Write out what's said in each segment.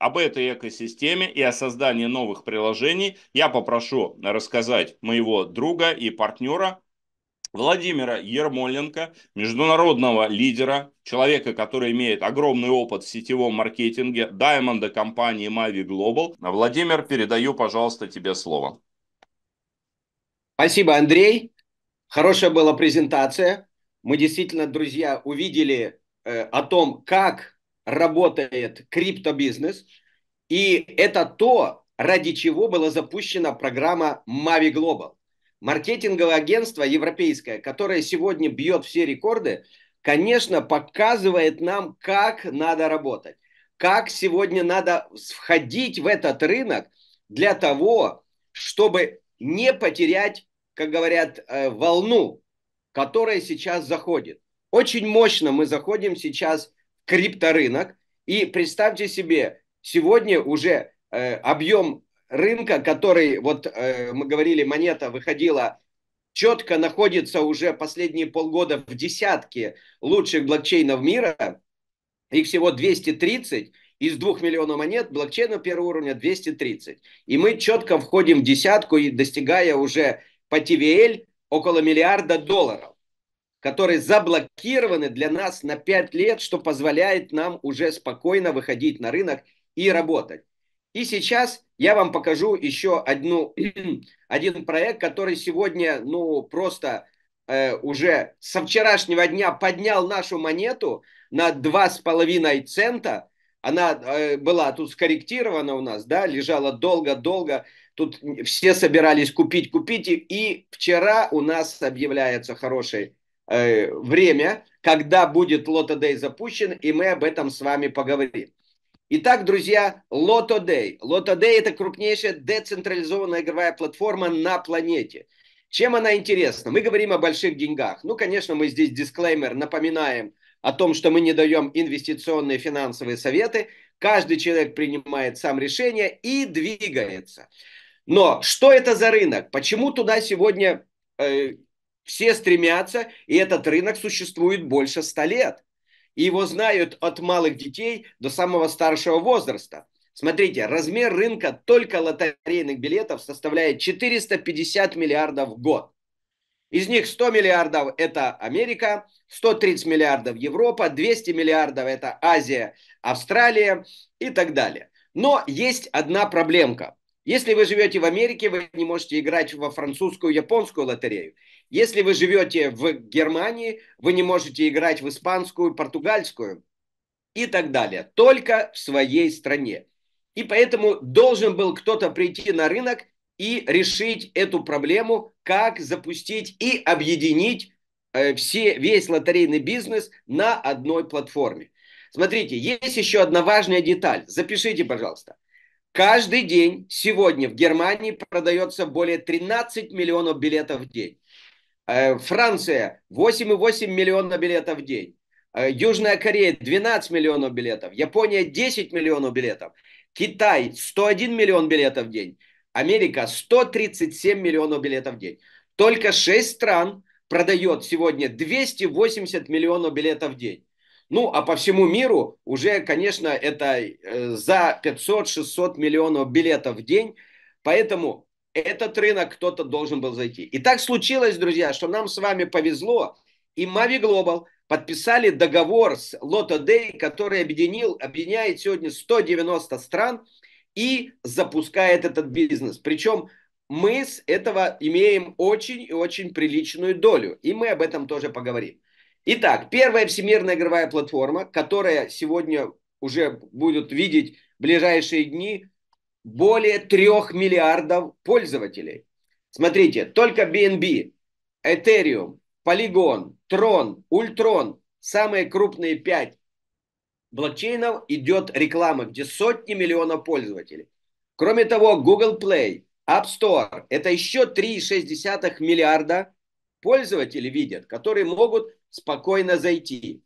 Об этой экосистеме и о создании новых приложений я попрошу рассказать моего друга и партнера Владимира Ермоленко, международного лидера, человека, который имеет огромный опыт в сетевом маркетинге, даймонда компании Mavi Global. Владимир, передаю, пожалуйста, тебе слово. Спасибо, Андрей. Хорошая была презентация. Мы действительно, друзья, увидели э, о том, как работает криптобизнес, и это то, ради чего была запущена программа Mavi Global. Маркетинговое агентство европейское, которое сегодня бьет все рекорды, конечно, показывает нам, как надо работать, как сегодня надо входить в этот рынок для того, чтобы не потерять, как говорят, э, волну, которая сейчас заходит. Очень мощно мы заходим сейчас крипторынок. И представьте себе, сегодня уже э, объем рынка, который, вот э, мы говорили, монета выходила четко находится уже последние полгода в десятке лучших блокчейнов мира. Их всего 230. Из двух миллионов монет блокчейна первого уровня 230. И мы четко входим в десятку и достигая уже по ТВЛ около миллиарда долларов которые заблокированы для нас на 5 лет, что позволяет нам уже спокойно выходить на рынок и работать. И сейчас я вам покажу еще одну, один проект, который сегодня, ну, просто э, уже со вчерашнего дня поднял нашу монету на 2,5 цента. Она э, была тут скорректирована у нас, да, лежала долго-долго. Тут все собирались купить, купить. И, и вчера у нас объявляется хороший Э, время, когда будет Лото Дэй запущен, и мы об этом с вами поговорим. Итак, друзья, Лото Дэй. Лото Дэй – это крупнейшая децентрализованная игровая платформа на планете. Чем она интересна? Мы говорим о больших деньгах. Ну, конечно, мы здесь дисклеймер напоминаем о том, что мы не даем инвестиционные финансовые советы. Каждый человек принимает сам решение и двигается. Но что это за рынок? Почему туда сегодня э, все стремятся, и этот рынок существует больше ста лет. И его знают от малых детей до самого старшего возраста. Смотрите, размер рынка только лотерейных билетов составляет 450 миллиардов в год. Из них 100 миллиардов – это Америка, 130 миллиардов – Европа, 200 миллиардов – это Азия, Австралия и так далее. Но есть одна проблемка – если вы живете в Америке, вы не можете играть во французскую, японскую лотерею. Если вы живете в Германии, вы не можете играть в испанскую, португальскую и так далее. Только в своей стране. И поэтому должен был кто-то прийти на рынок и решить эту проблему, как запустить и объединить э, все, весь лотерейный бизнес на одной платформе. Смотрите, есть еще одна важная деталь. Запишите, пожалуйста. Каждый день сегодня в Германии продается более 13 миллионов билетов в день. Э, Франция 8,8 миллиона билетов в день. Э, Южная Корея 12 миллионов билетов. Япония 10 миллионов билетов. Китай 101 миллион билетов в день. Америка 137 миллионов билетов в день. Только 6 стран продает сегодня 280 миллионов билетов в день. Ну, а по всему миру уже, конечно, это э, за 500-600 миллионов билетов в день. Поэтому этот рынок кто-то должен был зайти. И так случилось, друзья, что нам с вами повезло. И Mavi Global подписали договор с Lotto Day, который объединил, объединяет сегодня 190 стран и запускает этот бизнес. Причем мы с этого имеем очень и очень приличную долю. И мы об этом тоже поговорим. Итак, первая всемирная игровая платформа, которая сегодня уже будет видеть в ближайшие дни более трех миллиардов пользователей. Смотрите, только BNB, Ethereum, Polygon, Tron, Ultron, самые крупные пять блокчейнов идет реклама, где сотни миллионов пользователей. Кроме того, Google Play, App Store, это еще 3,6 миллиарда пользователей видят, которые могут спокойно зайти.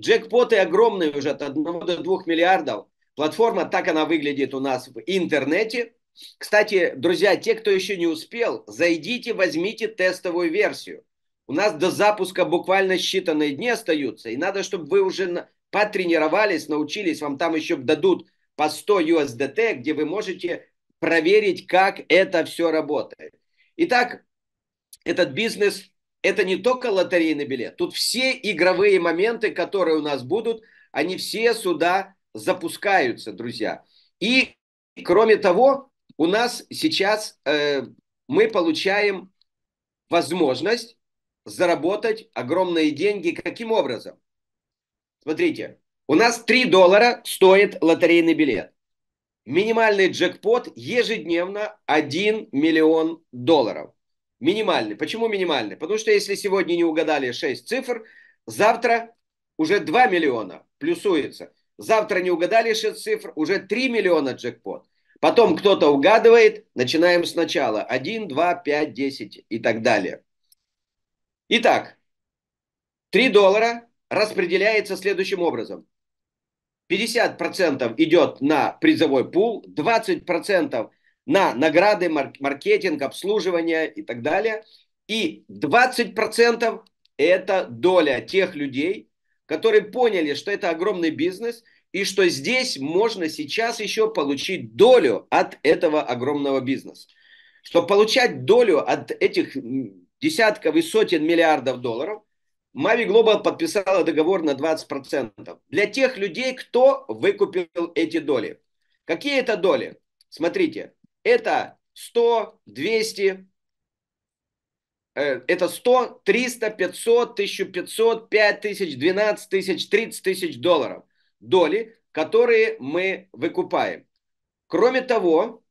Джекпоты огромные уже от 1 до 2 миллиардов. Платформа, так она выглядит у нас в интернете. Кстати, друзья, те, кто еще не успел, зайдите, возьмите тестовую версию. У нас до запуска буквально считанные дни остаются, и надо, чтобы вы уже потренировались, научились, вам там еще дадут по 100 USDT, где вы можете проверить, как это все работает. Итак, этот бизнес это не только лотерейный билет. Тут все игровые моменты, которые у нас будут, они все сюда запускаются, друзья. И кроме того, у нас сейчас э, мы получаем возможность заработать огромные деньги. Каким образом? Смотрите, у нас 3 доллара стоит лотерейный билет. Минимальный джекпот ежедневно 1 миллион долларов. Минимальный. Почему минимальный? Потому что если сегодня не угадали 6 цифр, завтра уже 2 миллиона плюсуется. Завтра не угадали 6 цифр, уже 3 миллиона джекпот. Потом кто-то угадывает, начинаем сначала. 1, 2, 5, 10 и так далее. Итак, 3 доллара распределяется следующим образом. 50% идет на призовой пул, 20% на награды, маркетинг, обслуживание и так далее. И 20% это доля тех людей, которые поняли, что это огромный бизнес и что здесь можно сейчас еще получить долю от этого огромного бизнеса. Что получать долю от этих десятков и сотен миллиардов долларов, Mavi Global подписала договор на 20% для тех людей, кто выкупил эти доли. Какие это доли? Смотрите, это 100, 200, э, это 100, 300, 500, 1500, 5000, 12 тысяч, 30 тысяч долларов. Доли, которые мы выкупаем. Кроме того,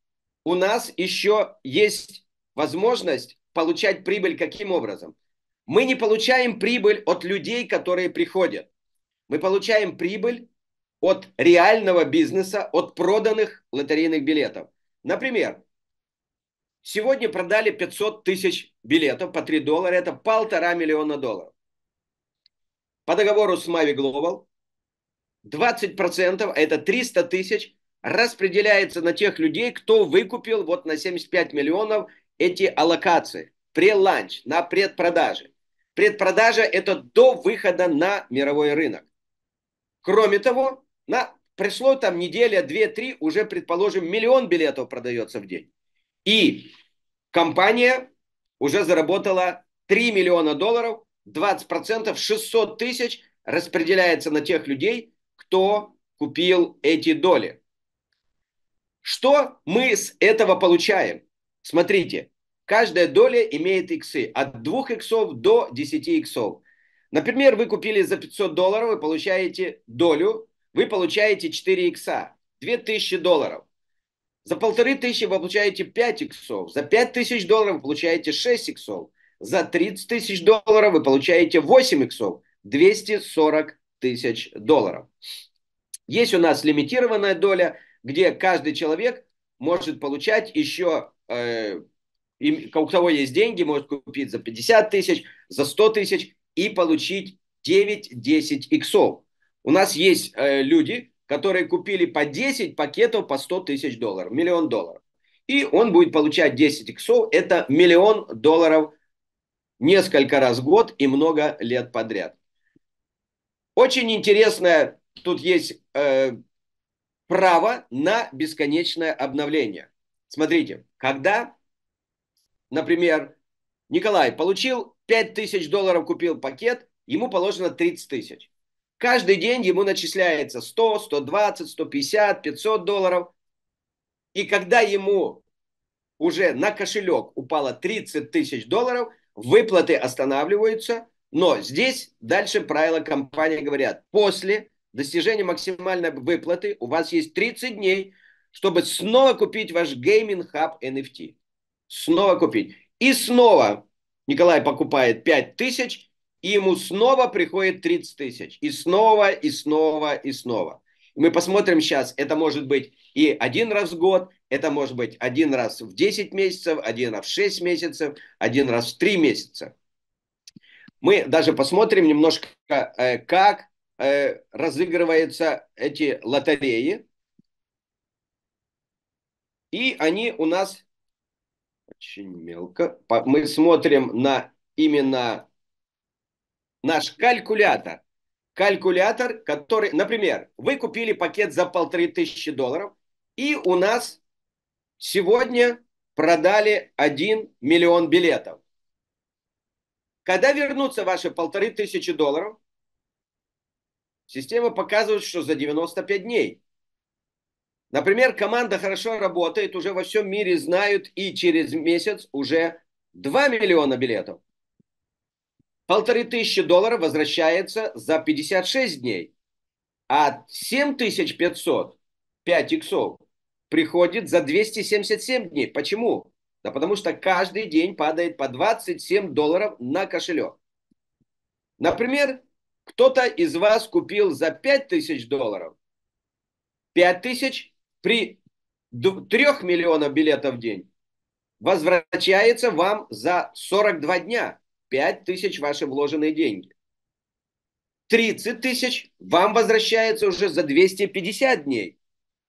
у нас еще есть возможность получать прибыль каким образом? Мы не получаем прибыль от людей, которые приходят. Мы получаем прибыль от реального бизнеса, от проданных лотерейных билетов. Например, сегодня продали 500 тысяч билетов по 3 доллара, это полтора миллиона долларов. По договору с Mavi Global 20%, а это 300 тысяч, распределяется на тех людей, кто выкупил вот на 75 миллионов эти аллокации. Преланч, на предпродаже. Предпродажа – это до выхода на мировой рынок. Кроме того, на пришло там неделя, две, три, уже, предположим, миллион билетов продается в день. И компания уже заработала 3 миллиона долларов, 20%, 600 тысяч распределяется на тех людей, кто купил эти доли. Что мы с этого получаем? Смотрите, каждая доля имеет иксы от 2 иксов до 10 иксов. Например, вы купили за 500 долларов и получаете долю вы получаете 4 икса, 2000 долларов. За полторы тысячи вы получаете 5 иксов, за 5000 долларов вы получаете 6 иксов, за 30 тысяч долларов вы получаете 8 иксов, 240 тысяч долларов. Есть у нас лимитированная доля, где каждый человек может получать еще, э, у кого есть деньги, может купить за 50 тысяч, за 100 тысяч и получить 9-10 иксов. У нас есть э, люди, которые купили по 10 пакетов по 100 тысяч долларов, миллион долларов. И он будет получать 10 иксов, это миллион долларов несколько раз в год и много лет подряд. Очень интересное, тут есть э, право на бесконечное обновление. Смотрите, когда, например, Николай получил 5 тысяч долларов, купил пакет, ему положено 30 тысяч. Каждый день ему начисляется 100, 120, 150, 500 долларов. И когда ему уже на кошелек упало 30 тысяч долларов, выплаты останавливаются. Но здесь дальше правила компании говорят, после достижения максимальной выплаты у вас есть 30 дней, чтобы снова купить ваш Gaming Hub NFT. Снова купить. И снова Николай покупает 5 тысяч и ему снова приходит 30 тысяч. И снова, и снова, и снова. Мы посмотрим сейчас, это может быть и один раз в год, это может быть один раз в 10 месяцев, один раз в 6 месяцев, один раз в 3 месяца. Мы даже посмотрим немножко, э, как э, разыгрываются эти лотереи. И они у нас очень мелко. Мы смотрим на именно наш калькулятор. Калькулятор, который, например, вы купили пакет за полторы тысячи долларов, и у нас сегодня продали 1 миллион билетов. Когда вернутся ваши полторы тысячи долларов, система показывает, что за 95 дней. Например, команда хорошо работает, уже во всем мире знают, и через месяц уже 2 миллиона билетов полторы тысячи долларов возвращается за 56 дней, а 7500, 5 иксов, приходит за 277 дней. Почему? Да потому что каждый день падает по 27 долларов на кошелек. Например, кто-то из вас купил за 5000 долларов. 5000 при 3 миллионов билетов в день возвращается вам за 42 дня. 5 тысяч ваши вложенные деньги. 30 тысяч вам возвращается уже за 250 дней.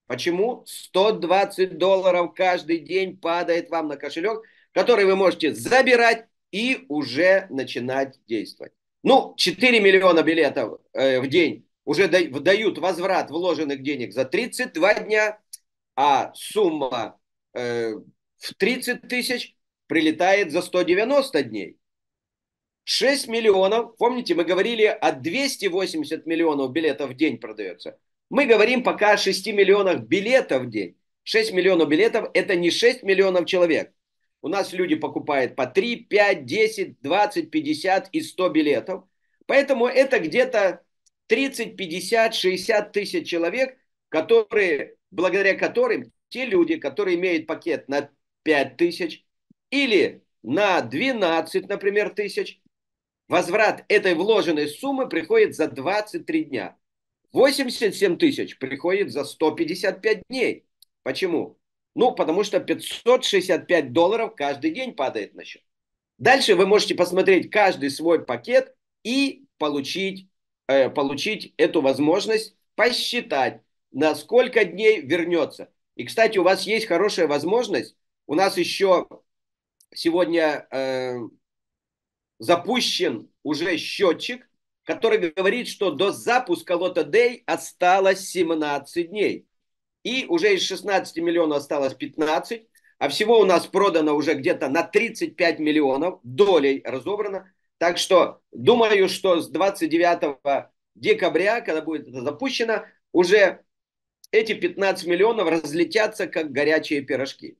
Почему? 120 долларов каждый день падает вам на кошелек, который вы можете забирать и уже начинать действовать. Ну, 4 миллиона билетов э, в день уже дают возврат вложенных денег за 32 дня, а сумма э, в 30 тысяч прилетает за 190 дней. 6 миллионов, помните, мы говорили, от 280 миллионов билетов в день продается. Мы говорим пока о 6 миллионах билетов в день. 6 миллионов билетов – это не 6 миллионов человек. У нас люди покупают по 3, 5, 10, 20, 50 и 100 билетов. Поэтому это где-то 30, 50, 60 тысяч человек, которые, благодаря которым те люди, которые имеют пакет на 5 тысяч или на 12, например, тысяч, Возврат этой вложенной суммы приходит за 23 дня. 87 тысяч приходит за 155 дней. Почему? Ну, потому что 565 долларов каждый день падает на счет. Дальше вы можете посмотреть каждый свой пакет и получить, э, получить эту возможность посчитать, на сколько дней вернется. И, кстати, у вас есть хорошая возможность. У нас еще сегодня э, запущен уже счетчик, который говорит, что до запуска Лото Дэй осталось 17 дней. И уже из 16 миллионов осталось 15, а всего у нас продано уже где-то на 35 миллионов долей разобрано. Так что думаю, что с 29 декабря, когда будет это запущено, уже эти 15 миллионов разлетятся как горячие пирожки.